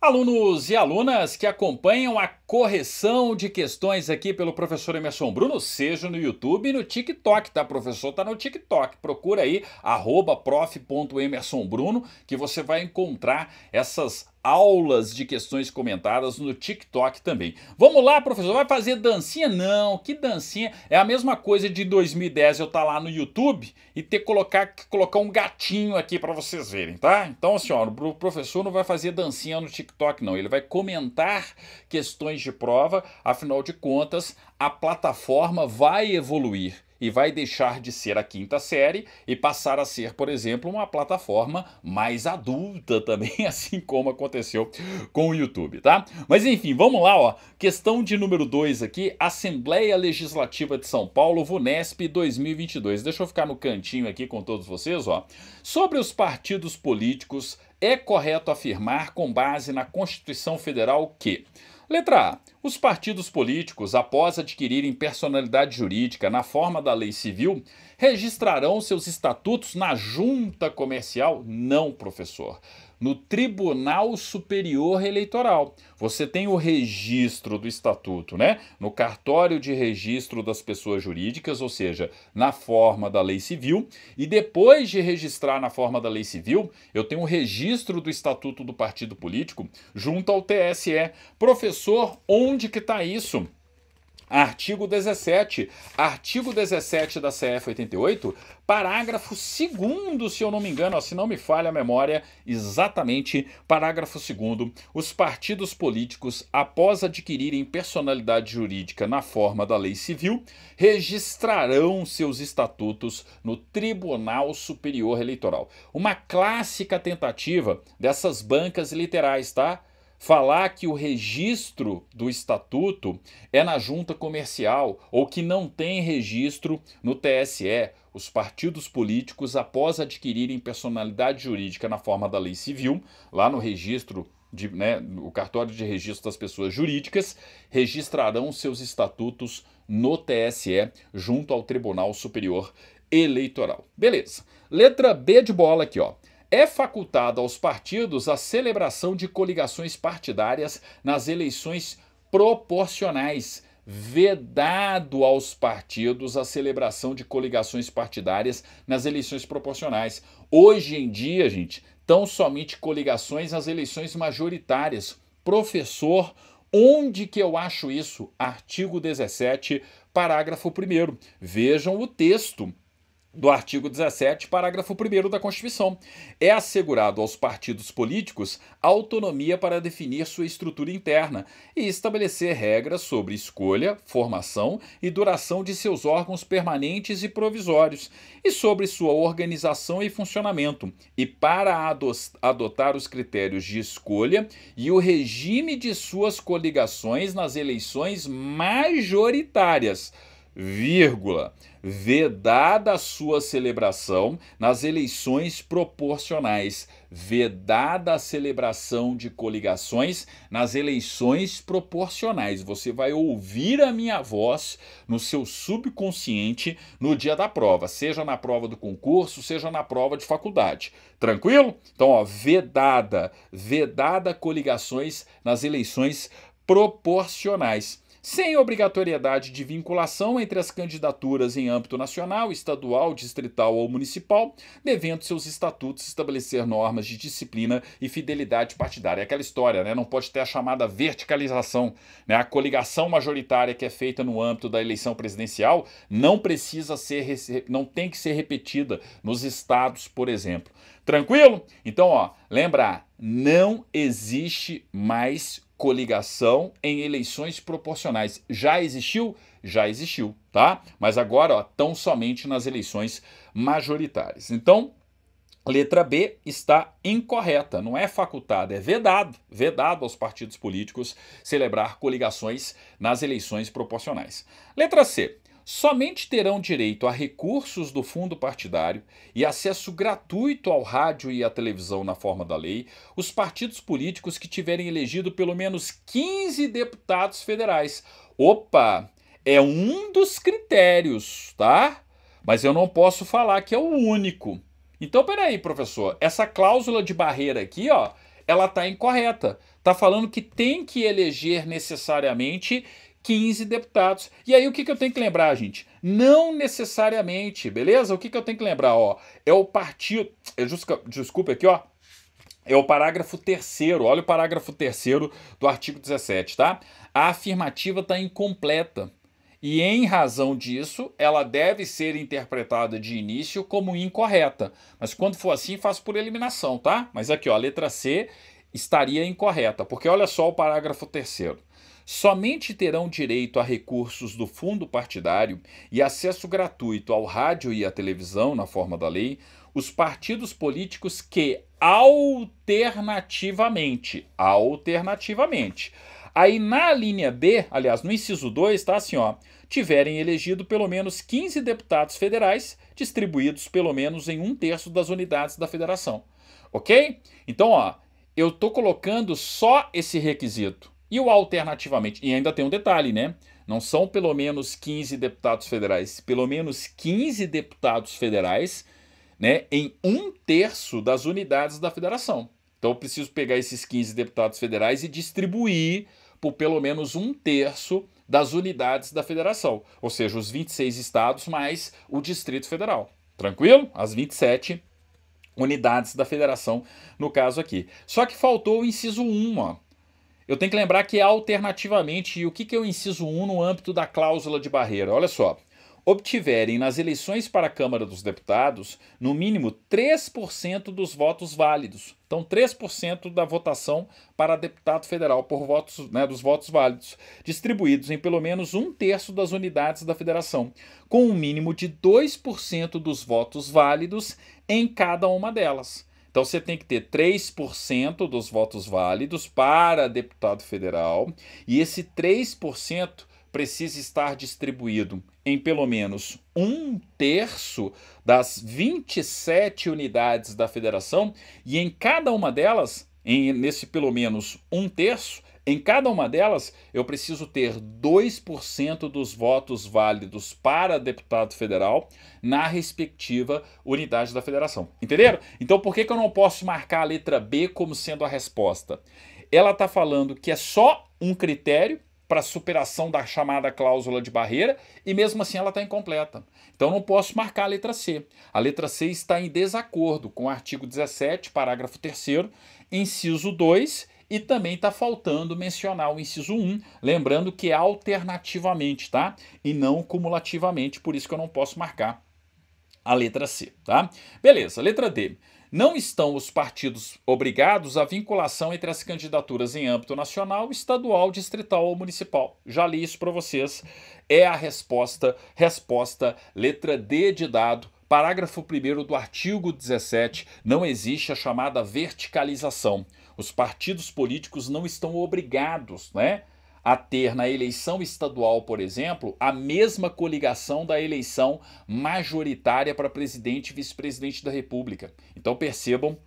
Alunos e alunas que acompanham a correção de questões aqui pelo professor Emerson Bruno, seja no YouTube e no TikTok, tá, professor? Tá no TikTok. Procura aí, prof.emersonbruno, que você vai encontrar essas aulas de questões comentadas no TikTok também. Vamos lá, professor, vai fazer dancinha? Não, que dancinha? É a mesma coisa de 2010 eu estar tá lá no YouTube e ter que colocar, colocar um gatinho aqui para vocês verem, tá? Então, senhor, assim, o professor não vai fazer dancinha no TikTok não, ele vai comentar questões de prova, afinal de contas, a plataforma vai evoluir e vai deixar de ser a quinta série e passar a ser, por exemplo, uma plataforma mais adulta também, assim como aconteceu com o YouTube, tá? Mas enfim, vamos lá, ó. Questão de número 2 aqui, Assembleia Legislativa de São Paulo, VUNESP 2022. Deixa eu ficar no cantinho aqui com todos vocês, ó. Sobre os partidos políticos, é correto afirmar com base na Constituição Federal que Letra A. Os partidos políticos, após adquirirem personalidade jurídica na forma da lei civil, registrarão seus estatutos na junta comercial? Não, professor no Tribunal Superior Eleitoral. Você tem o registro do estatuto, né? No cartório de registro das pessoas jurídicas, ou seja, na forma da lei civil, e depois de registrar na forma da lei civil, eu tenho o registro do estatuto do partido político junto ao TSE. Professor, onde que está isso? Artigo 17. Artigo 17 da CF 88, parágrafo 2, se eu não me engano, se não me falha a memória, exatamente, parágrafo 2. Os partidos políticos, após adquirirem personalidade jurídica na forma da lei civil, registrarão seus estatutos no Tribunal Superior Eleitoral. Uma clássica tentativa dessas bancas literais, tá? falar que o registro do estatuto é na junta comercial ou que não tem registro no TSE. Os partidos políticos, após adquirirem personalidade jurídica na forma da lei civil, lá no registro de, né, o cartório de registro das pessoas jurídicas, registrarão seus estatutos no TSE junto ao Tribunal Superior Eleitoral. Beleza. Letra B de bola aqui, ó. É facultada aos partidos a celebração de coligações partidárias nas eleições proporcionais, vedado aos partidos a celebração de coligações partidárias nas eleições proporcionais. Hoje em dia, gente, tão somente coligações nas eleições majoritárias. Professor, onde que eu acho isso? Artigo 17, parágrafo 1. Vejam o texto do artigo 17, parágrafo 1 da Constituição. É assegurado aos partidos políticos autonomia para definir sua estrutura interna e estabelecer regras sobre escolha, formação e duração de seus órgãos permanentes e provisórios, e sobre sua organização e funcionamento, e para adotar os critérios de escolha e o regime de suas coligações nas eleições majoritárias vírgula, vedada a sua celebração nas eleições proporcionais, vedada a celebração de coligações nas eleições proporcionais. Você vai ouvir a minha voz no seu subconsciente no dia da prova, seja na prova do concurso, seja na prova de faculdade. Tranquilo? Então, ó, vedada, vedada coligações nas eleições proporcionais sem obrigatoriedade de vinculação entre as candidaturas em âmbito nacional, estadual, distrital ou municipal, devendo seus estatutos estabelecer normas de disciplina e fidelidade partidária. É aquela história, né? Não pode ter a chamada verticalização, né? A coligação majoritária que é feita no âmbito da eleição presidencial não precisa ser, não tem que ser repetida nos estados, por exemplo. Tranquilo? Então, ó, lembra, não existe mais coligação em eleições proporcionais. Já existiu? Já existiu, tá? Mas agora, ó, tão somente nas eleições majoritárias. Então, letra B está incorreta, não é facultada, é vedado, vedado aos partidos políticos celebrar coligações nas eleições proporcionais. Letra C somente terão direito a recursos do fundo partidário e acesso gratuito ao rádio e à televisão na forma da lei os partidos políticos que tiverem elegido pelo menos 15 deputados federais. Opa, é um dos critérios, tá? Mas eu não posso falar que é o único. Então, peraí, professor, essa cláusula de barreira aqui, ó, ela tá incorreta. Tá falando que tem que eleger necessariamente 15 deputados. E aí o que, que eu tenho que lembrar, gente? Não necessariamente, beleza? O que, que eu tenho que lembrar? Ó, é o partido. É desculpa aqui, ó. É o parágrafo terceiro. Olha o parágrafo terceiro do artigo 17, tá? A afirmativa está incompleta. E em razão disso, ela deve ser interpretada de início como incorreta. Mas quando for assim, faço por eliminação, tá? Mas aqui, ó, a letra C estaria incorreta, porque olha só o parágrafo terceiro somente terão direito a recursos do fundo partidário e acesso gratuito ao rádio e à televisão, na forma da lei, os partidos políticos que alternativamente, alternativamente, aí na linha B, aliás, no inciso 2, tá assim, ó, tiverem elegido pelo menos 15 deputados federais, distribuídos pelo menos em um terço das unidades da federação. Ok? Então, ó, eu tô colocando só esse requisito. E o alternativamente, e ainda tem um detalhe, né? Não são pelo menos 15 deputados federais, pelo menos 15 deputados federais, né, em um terço das unidades da federação. Então eu preciso pegar esses 15 deputados federais e distribuir por pelo menos um terço das unidades da federação, ou seja, os 26 estados mais o Distrito Federal. Tranquilo? As 27 unidades da federação, no caso aqui. Só que faltou o inciso 1, ó. Eu tenho que lembrar que é alternativamente, o que, que é o inciso 1 no âmbito da cláusula de barreira? Olha só. Obtiverem nas eleições para a Câmara dos Deputados, no mínimo 3% dos votos válidos. Então, 3% da votação para deputado federal por votos, né, dos votos válidos, distribuídos em pelo menos um terço das unidades da federação, com um mínimo de 2% dos votos válidos em cada uma delas. Então você tem que ter 3% dos votos válidos para deputado federal, e esse 3% precisa estar distribuído em pelo menos um terço das 27 unidades da federação, e em cada uma delas, em, nesse pelo menos um terço, em cada uma delas, eu preciso ter 2% dos votos válidos para deputado federal na respectiva unidade da federação. Entenderam? Então, por que, que eu não posso marcar a letra B como sendo a resposta? Ela está falando que é só um critério para superação da chamada cláusula de barreira e mesmo assim ela está incompleta. Então não posso marcar a letra C. A letra C está em desacordo com o artigo 17, parágrafo 3, inciso 2 e também está faltando mencionar o inciso 1, lembrando que é alternativamente, tá? E não cumulativamente, por isso que eu não posso marcar a letra C, tá? Beleza, letra D. Não estão os partidos obrigados à vinculação entre as candidaturas em âmbito nacional, estadual, distrital ou municipal. Já li isso para vocês. É a resposta, resposta letra D de dado Parágrafo 1 do artigo 17 não existe a chamada verticalização. Os partidos políticos não estão obrigados, né? a ter na eleição estadual, por exemplo, a mesma coligação da eleição majoritária para presidente e vice-presidente da República. Então percebam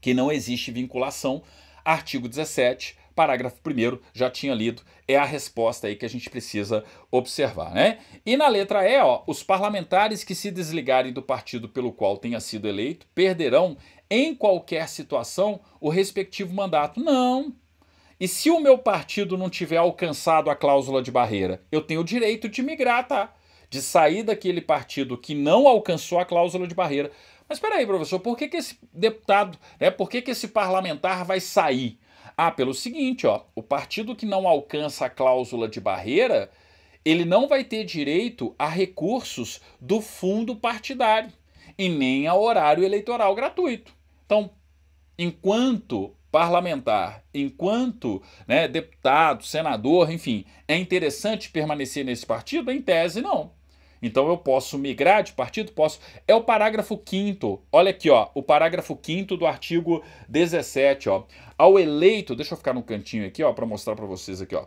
que não existe vinculação. Artigo 17, parágrafo 1 já tinha lido, é a resposta aí que a gente precisa observar, né? E na letra E, ó, os parlamentares que se desligarem do partido pelo qual tenha sido eleito perderão, em qualquer situação, o respectivo mandato. Não! E se o meu partido não tiver alcançado a cláusula de barreira, eu tenho o direito de migrar, tá? De sair daquele partido que não alcançou a cláusula de barreira. Mas espera aí, professor, por que, que esse deputado, né, por que, que esse parlamentar vai sair? Ah, pelo seguinte, ó, o partido que não alcança a cláusula de barreira, ele não vai ter direito a recursos do fundo partidário e nem a horário eleitoral gratuito. Então, enquanto parlamentar, enquanto né, deputado, senador, enfim, é interessante permanecer nesse partido? Em tese, não. Então eu posso migrar de partido? Posso. É o parágrafo 5 Olha aqui, ó, o parágrafo 5 do artigo 17, ó. Ao eleito, deixa eu ficar no cantinho aqui, ó, para mostrar para vocês aqui, ó.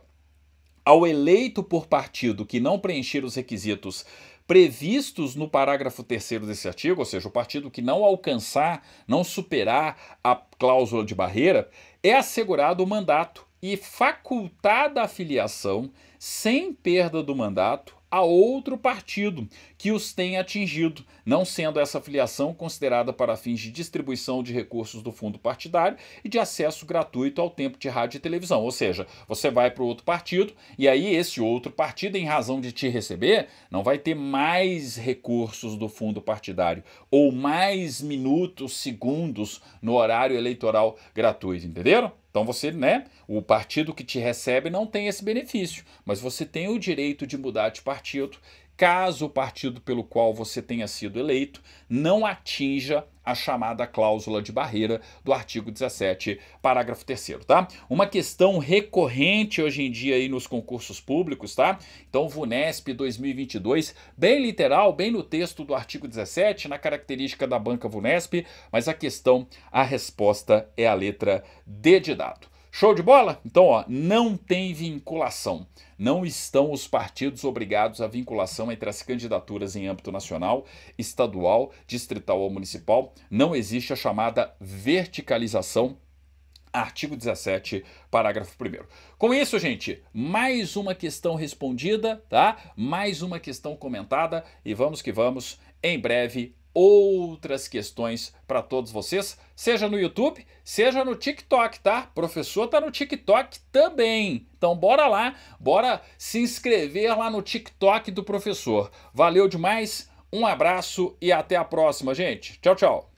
Ao eleito por partido que não preencher os requisitos previstos no parágrafo 3 desse artigo, ou seja, o partido que não alcançar, não superar a cláusula de barreira, é assegurado o mandato e facultada a filiação, sem perda do mandato, a outro partido, que os tem atingido, não sendo essa filiação considerada para fins de distribuição de recursos do fundo partidário e de acesso gratuito ao tempo de rádio e televisão. Ou seja, você vai para o outro partido e aí esse outro partido, em razão de te receber, não vai ter mais recursos do fundo partidário ou mais minutos, segundos no horário eleitoral gratuito, entenderam? Então você, né, o partido que te recebe não tem esse benefício, mas você tem o direito de mudar de partido caso o partido pelo qual você tenha sido eleito não atinja a chamada cláusula de barreira do artigo 17, parágrafo 3 tá? Uma questão recorrente hoje em dia aí nos concursos públicos, tá? Então, VUNESP 2022, bem literal, bem no texto do artigo 17, na característica da banca VUNESP, mas a questão, a resposta é a letra D de dado. Show de bola? Então, ó, não tem vinculação. Não estão os partidos obrigados à vinculação entre as candidaturas em âmbito nacional, estadual, distrital ou municipal. Não existe a chamada verticalização Artigo 17, parágrafo 1. Com isso, gente, mais uma questão respondida, tá? Mais uma questão comentada e vamos que vamos. Em breve, outras questões para todos vocês, seja no YouTube, seja no TikTok, tá? O professor tá no TikTok também. Então bora lá, bora se inscrever lá no TikTok do professor. Valeu demais, um abraço e até a próxima, gente. Tchau, tchau.